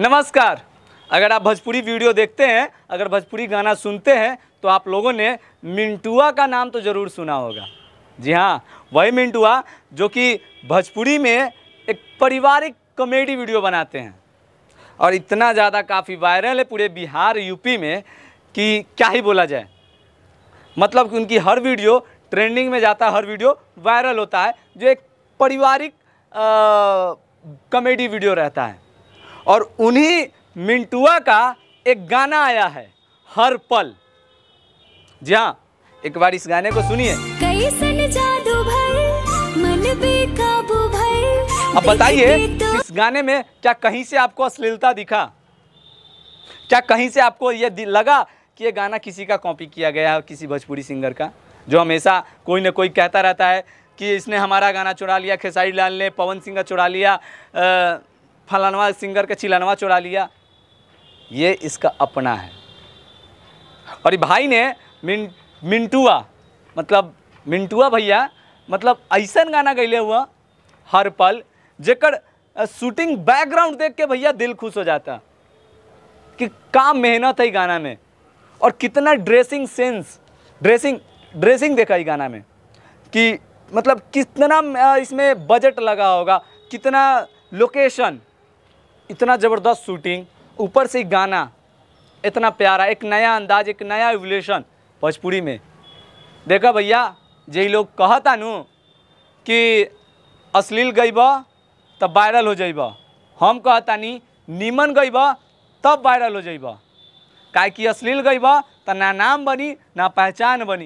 नमस्कार अगर आप भोजपुरी वीडियो देखते हैं अगर भोजपुरी गाना सुनते हैं तो आप लोगों ने मिंटुआ का नाम तो ज़रूर सुना होगा जी हाँ वही मिंटुआ जो कि भोजपुरी में एक पारिवारिक कॉमेडी वीडियो बनाते हैं और इतना ज़्यादा काफ़ी वायरल है पूरे बिहार यूपी में कि क्या ही बोला जाए मतलब कि उनकी हर वीडियो ट्रेंडिंग में जाता है हर वीडियो वायरल होता है जो एक पारिवारिक कॉमेडी वीडियो रहता है और उन्हीं मिंटुआ का एक गाना आया है हर पल जी हाँ एक बार इस गाने को सुनिए अब बताइए तो इस गाने में क्या कहीं से आपको अश्लीलता दिखा क्या कहीं से आपको ये लगा कि ये गाना किसी का कॉपी किया गया है किसी भोजपुरी सिंगर का जो हमेशा कोई ना कोई कहता रहता है कि इसने हमारा गाना चुरा लिया खेसारी लाल ने पवन सिंह का चुरा लिया आ, फलानवा सिंगर का चिलनवा चुरा लिया ये इसका अपना है और भाई ने मिन मिंटुआ मतलब मिंटुआ भैया मतलब ऐसा गाना गैले हुआ हर पल जेकर शूटिंग बैकग्राउंड देख के भैया दिल खुश हो जाता कि का मेहनत है गाना में और कितना ड्रेसिंग सेंस ड्रेसिंग ड्रेसिंग देखा है गाना में कि मतलब कितना इसमें बजट लगा होगा कितना लोकेशन इतना ज़बरदस्त शूटिंग ऊपर से गाना इतना प्यारा एक नया अंदाज एक नया एवलेशन भोजपुरी में देखो भैया जे लोग कहता नु कि अश्लील गईब तब वायरल हो जाइब हम कहतानी नीमन गईब तब वायरल हो जाइब काहे कि अश्लील गईब तो ना नाम बनी ना पहचान बनी